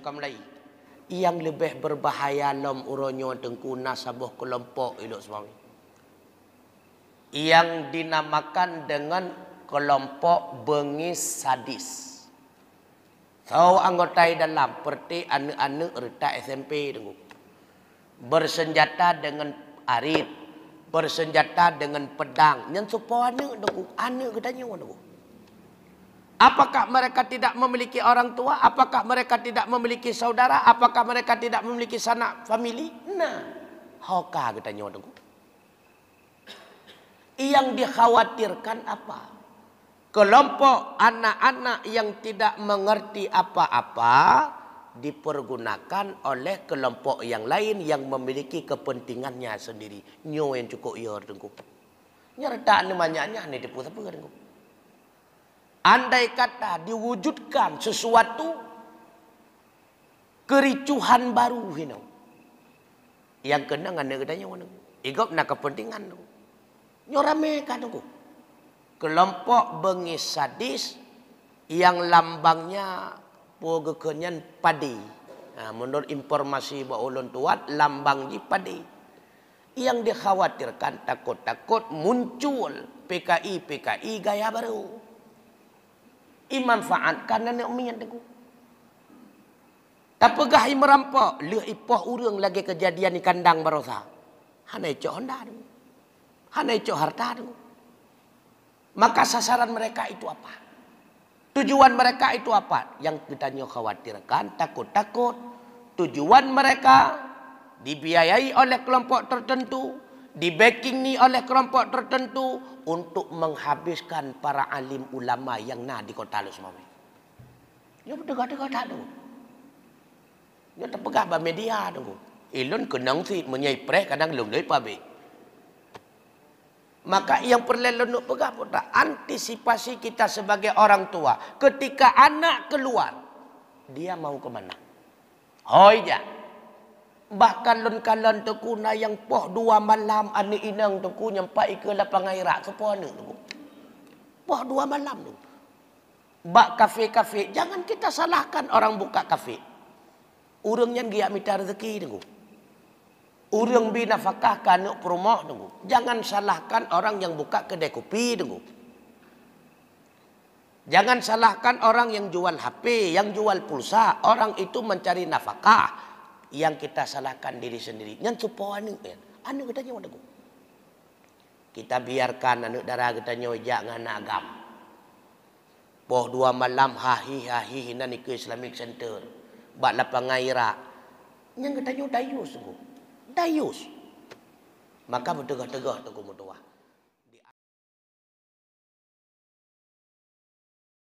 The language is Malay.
orang Melayu. Yang lebih berbahaya lom uronyo tengku nasabah kelompok elok sebang. Yang dinamakan dengan kelompok bengis sadis. Tau so, anggota dalam seperti anak-anak retak SMP tengku. Bersenjata dengan arit, bersenjata dengan pedang. Yang supaya anak tengku, anak ketanya orang tengku. Apakah mereka tidak memiliki orang tua? Apakah mereka tidak memiliki saudara? Apakah mereka tidak memiliki sanak family? Nah, hoka kita nyodok. Yang dikhawatirkan apa? Kelompok anak-anak yang tidak mengerti apa-apa dipergunakan oleh kelompok yang lain yang memiliki kepentingannya sendiri. Nyo yang cukup yor ya, tengku. Nyerta ni banyaknya ni dipu sapa tengku. Andai kata diwujudkan sesuatu kericuhan baru hino. Yang kena ngan negara nyo ngan. Igop nak kepentingan tu. Nyo rame kan tu. Kelompok bengis sadis yang lambangnya pogekenyan padi. Nah, ha, menurut informasi ba ulun tuat lambang di padi. Yang dikhawatirkan takut-takut muncul PKI-PKI gaya baru dimanfaatkan karena nak umiat aku. Tapi gahi merampok, leh ipoh urung lagi kejadian di kandang barosa. Hanai cok honda tu. Hanai cok harta tu. Maka sasaran mereka itu apa? Tujuan mereka itu apa? Yang kita khawatirkan, takut-takut. Tujuan mereka dibiayai oleh kelompok tertentu. Di backing ni oleh kelompok tertentu untuk menghabiskan para alim ulama yang nak di kota lu semua. Ya betul kata kota tu. Ya terpegah ba media tu. Ilun kenang si menyipre kadang lu lu pabe. Maka yang perlu lenuk pegah pun tak antisipasi kita sebagai orang tua ketika anak keluar dia mau ke mana? Oh iya. Ya bahkan lon-kalon tu yang poh dua malam ane inang tu ku nyampai ke lapang airak ke poh ni tu poh dua malam tu bak kafe-kafe jangan kita salahkan orang buka kafe urang yang giak minta rezeki tu urang bi nafkah ka nak perumah tu jangan salahkan orang yang buka kedai kopi tu jangan salahkan orang yang jual HP yang jual pulsa orang itu mencari nafkah yang kita salahkan diri sendiri. Yang tu pawan ni, eh, anu kita nyawa dagu. Kita biarkan anak darah kita nyawa jangan agam. Boh dua malam hahi hahi hina ke Islamic Center, bat lapangan Irak. Yang kita nyawa dayus dagu, dayus. Maka betul-betul tegah tegu mutuah.